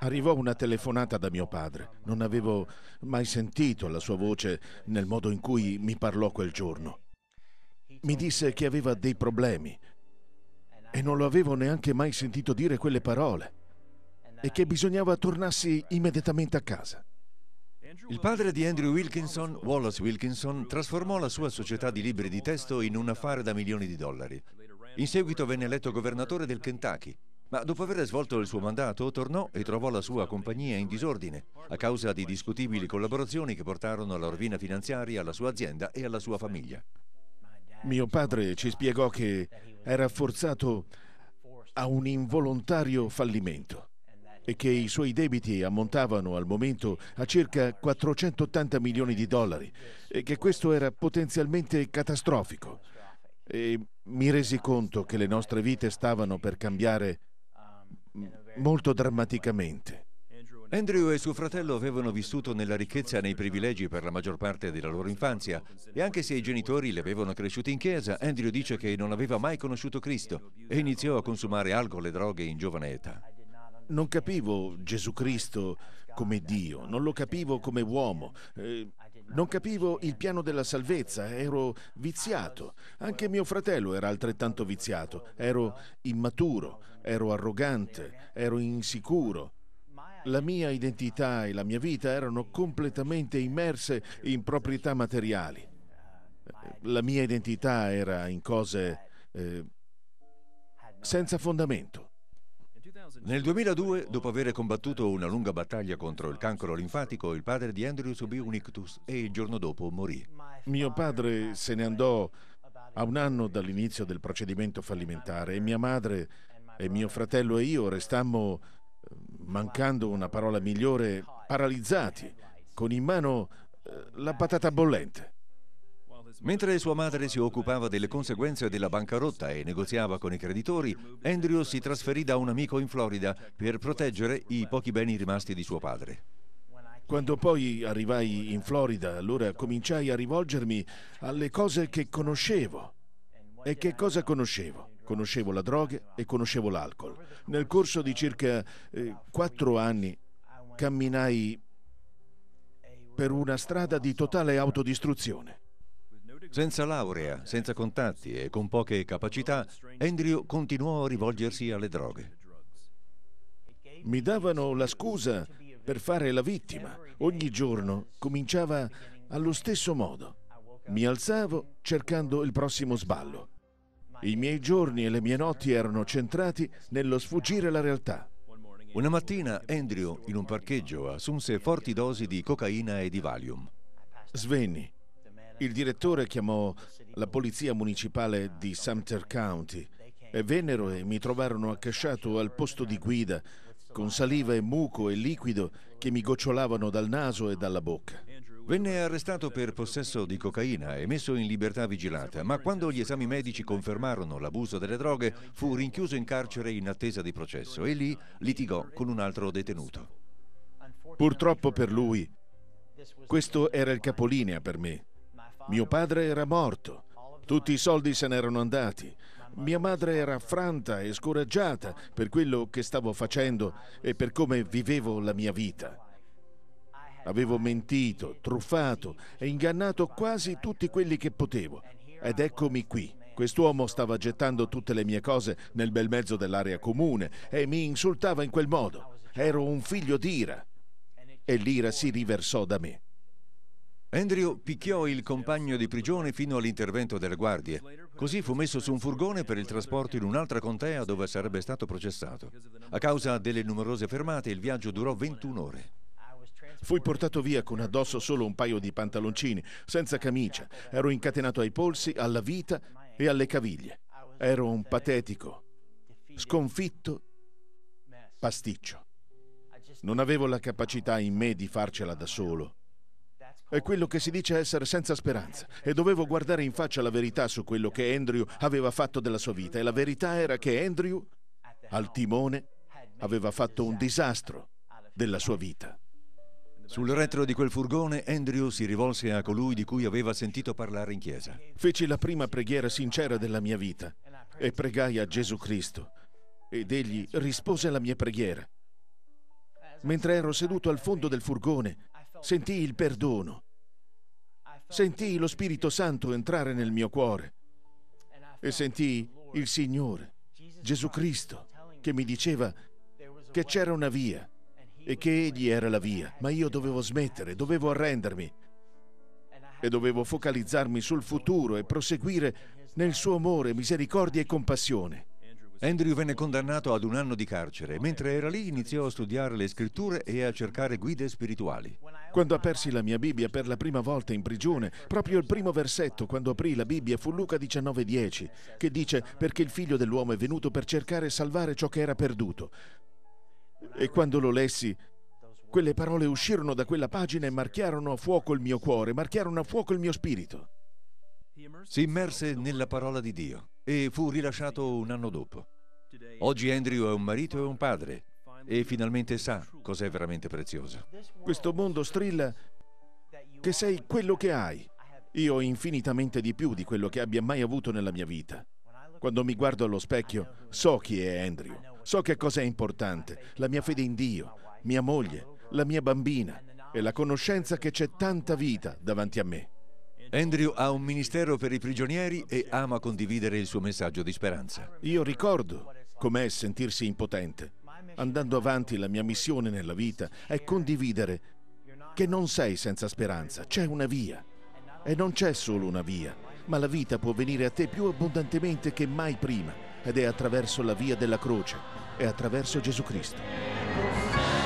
Arrivò una telefonata da mio padre. Non avevo mai sentito la sua voce nel modo in cui mi parlò quel giorno. Mi disse che aveva dei problemi e non lo avevo neanche mai sentito dire quelle parole e che bisognava tornarsi immediatamente a casa. Il padre di Andrew Wilkinson, Wallace Wilkinson, trasformò la sua società di libri di testo in un affare da milioni di dollari. In seguito venne eletto governatore del Kentucky ma dopo aver svolto il suo mandato tornò e trovò la sua compagnia in disordine a causa di discutibili collaborazioni che portarono alla rovina finanziaria alla sua azienda e alla sua famiglia. Mio padre ci spiegò che era forzato a un involontario fallimento e che i suoi debiti ammontavano al momento a circa 480 milioni di dollari e che questo era potenzialmente catastrofico. E mi resi conto che le nostre vite stavano per cambiare molto drammaticamente. Andrew e suo fratello avevano vissuto nella ricchezza e nei privilegi per la maggior parte della loro infanzia e anche se i genitori li avevano cresciuti in chiesa, Andrew dice che non aveva mai conosciuto Cristo e iniziò a consumare alcol e droghe in giovane età. Non capivo Gesù Cristo come Dio, non lo capivo come uomo. Eh, non capivo il piano della salvezza, ero viziato. Anche mio fratello era altrettanto viziato. Ero immaturo, ero arrogante, ero insicuro. La mia identità e la mia vita erano completamente immerse in proprietà materiali. La mia identità era in cose eh, senza fondamento. Nel 2002, dopo aver combattuto una lunga battaglia contro il cancro linfatico, il padre di Andrew subì un ictus e il giorno dopo morì. Mio padre se ne andò a un anno dall'inizio del procedimento fallimentare e mia madre e mio fratello e io restammo, eh, mancando una parola migliore, paralizzati, con in mano eh, la patata bollente. Mentre sua madre si occupava delle conseguenze della bancarotta e negoziava con i creditori, Andrew si trasferì da un amico in Florida per proteggere i pochi beni rimasti di suo padre. Quando poi arrivai in Florida, allora cominciai a rivolgermi alle cose che conoscevo. E che cosa conoscevo? Conoscevo la droga e conoscevo l'alcol. Nel corso di circa eh, quattro eh, anni camminai per una strada di totale autodistruzione. Senza laurea, senza contatti e con poche capacità, Andrew continuò a rivolgersi alle droghe. Mi davano la scusa per fare la vittima. Ogni giorno cominciava allo stesso modo. Mi alzavo cercando il prossimo sballo. I miei giorni e le mie notti erano centrati nello sfuggire alla realtà. Una mattina Andrew, in un parcheggio, assunse forti dosi di cocaina e di Valium. Svenni, il direttore chiamò la polizia municipale di Sumter County e vennero e mi trovarono accasciato al posto di guida con saliva e muco e liquido che mi gocciolavano dal naso e dalla bocca. Venne arrestato per possesso di cocaina e messo in libertà vigilata, ma quando gli esami medici confermarono l'abuso delle droghe, fu rinchiuso in carcere in attesa di processo e lì litigò con un altro detenuto. Purtroppo per lui, questo era il capolinea per me. Mio padre era morto, tutti i soldi se n'erano andati. Mia madre era affranta e scoraggiata per quello che stavo facendo e per come vivevo la mia vita. Avevo mentito, truffato e ingannato quasi tutti quelli che potevo. Ed eccomi qui. Quest'uomo stava gettando tutte le mie cose nel bel mezzo dell'area comune e mi insultava in quel modo. Ero un figlio d'ira. E l'ira si riversò da me. Andrew picchiò il compagno di prigione fino all'intervento delle guardie. Così fu messo su un furgone per il trasporto in un'altra contea dove sarebbe stato processato. A causa delle numerose fermate il viaggio durò 21 ore. Fui portato via con addosso solo un paio di pantaloncini, senza camicia. Ero incatenato ai polsi, alla vita e alle caviglie. Ero un patetico, sconfitto, pasticcio. Non avevo la capacità in me di farcela da solo è quello che si dice essere senza speranza e dovevo guardare in faccia la verità su quello che Andrew aveva fatto della sua vita e la verità era che Andrew al timone aveva fatto un disastro della sua vita. Sul retro di quel furgone Andrew si rivolse a colui di cui aveva sentito parlare in chiesa. Feci la prima preghiera sincera della mia vita e pregai a Gesù Cristo ed egli rispose alla mia preghiera. Mentre ero seduto al fondo del furgone, sentì il perdono, sentì lo Spirito Santo entrare nel mio cuore e sentì il Signore, Gesù Cristo, che mi diceva che c'era una via e che Egli era la via, ma io dovevo smettere, dovevo arrendermi e dovevo focalizzarmi sul futuro e proseguire nel suo amore, misericordia e compassione. Andrew venne condannato ad un anno di carcere. Mentre era lì iniziò a studiare le scritture e a cercare guide spirituali. Quando apersi la mia Bibbia per la prima volta in prigione, proprio il primo versetto quando aprì la Bibbia fu Luca 19:10, che dice perché il figlio dell'uomo è venuto per cercare e salvare ciò che era perduto. E quando lo lessi, quelle parole uscirono da quella pagina e marchiarono a fuoco il mio cuore, marchiarono a fuoco il mio spirito. Si immerse nella parola di Dio e fu rilasciato un anno dopo. Oggi Andrew è un marito e un padre e finalmente sa cos'è veramente prezioso. Questo mondo strilla che sei quello che hai. Io ho infinitamente di più di quello che abbia mai avuto nella mia vita. Quando mi guardo allo specchio, so chi è Andrew, so che cosa è importante, la mia fede in Dio, mia moglie, la mia bambina e la conoscenza che c'è tanta vita davanti a me. Andrew ha un ministero per i prigionieri e ama condividere il suo messaggio di speranza. Io ricordo com'è sentirsi impotente. Andando avanti, la mia missione nella vita è condividere che non sei senza speranza, c'è una via. E non c'è solo una via, ma la vita può venire a te più abbondantemente che mai prima, ed è attraverso la via della croce, è attraverso Gesù Cristo.